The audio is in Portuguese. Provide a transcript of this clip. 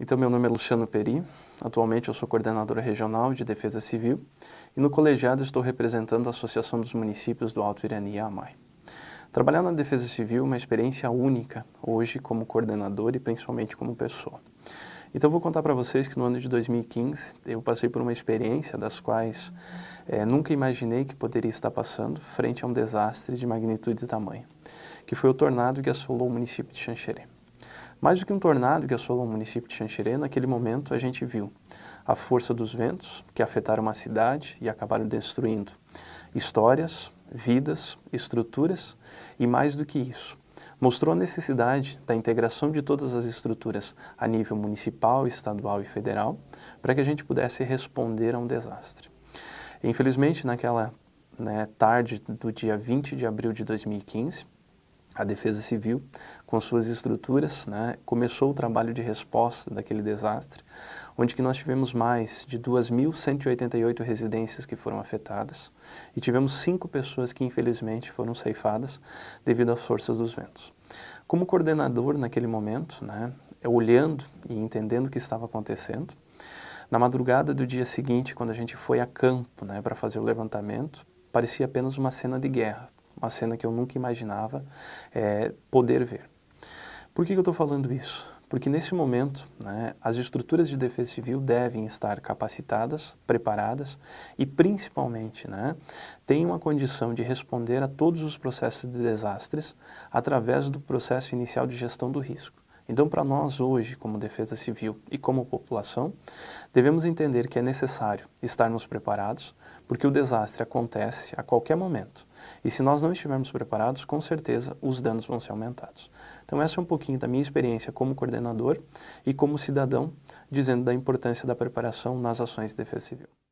Então, meu nome é Luciano Peri, atualmente eu sou coordenadora regional de Defesa Civil e no colegiado estou representando a Associação dos Municípios do Alto Irani e AMAI. Trabalhar na Defesa Civil é uma experiência única hoje como coordenador e principalmente como pessoa. Então vou contar para vocês que no ano de 2015 eu passei por uma experiência das quais é, nunca imaginei que poderia estar passando frente a um desastre de magnitude e tamanho, que foi o tornado que assolou o município de Xanxerê. Mais do que um tornado que assolou o município de Xanxerê, naquele momento a gente viu a força dos ventos que afetaram uma cidade e acabaram destruindo histórias, vidas, estruturas e mais do que isso, mostrou a necessidade da integração de todas as estruturas a nível municipal, estadual e federal para que a gente pudesse responder a um desastre. Infelizmente, naquela né, tarde do dia 20 de abril de 2015, a Defesa Civil, com suas estruturas, né, começou o trabalho de resposta daquele desastre, onde que nós tivemos mais de 2.188 residências que foram afetadas e tivemos cinco pessoas que infelizmente foram ceifadas devido às forças dos ventos. Como coordenador naquele momento, né, olhando e entendendo o que estava acontecendo, na madrugada do dia seguinte, quando a gente foi a campo né, para fazer o levantamento, parecia apenas uma cena de guerra uma cena que eu nunca imaginava é, poder ver. Por que, que eu estou falando isso? Porque nesse momento, né, as estruturas de defesa civil devem estar capacitadas, preparadas e, principalmente, né, têm uma condição de responder a todos os processos de desastres através do processo inicial de gestão do risco. Então, para nós hoje, como Defesa Civil e como população, devemos entender que é necessário estarmos preparados, porque o desastre acontece a qualquer momento. E se nós não estivermos preparados, com certeza os danos vão ser aumentados. Então, essa é um pouquinho da minha experiência como coordenador e como cidadão, dizendo da importância da preparação nas ações de defesa civil.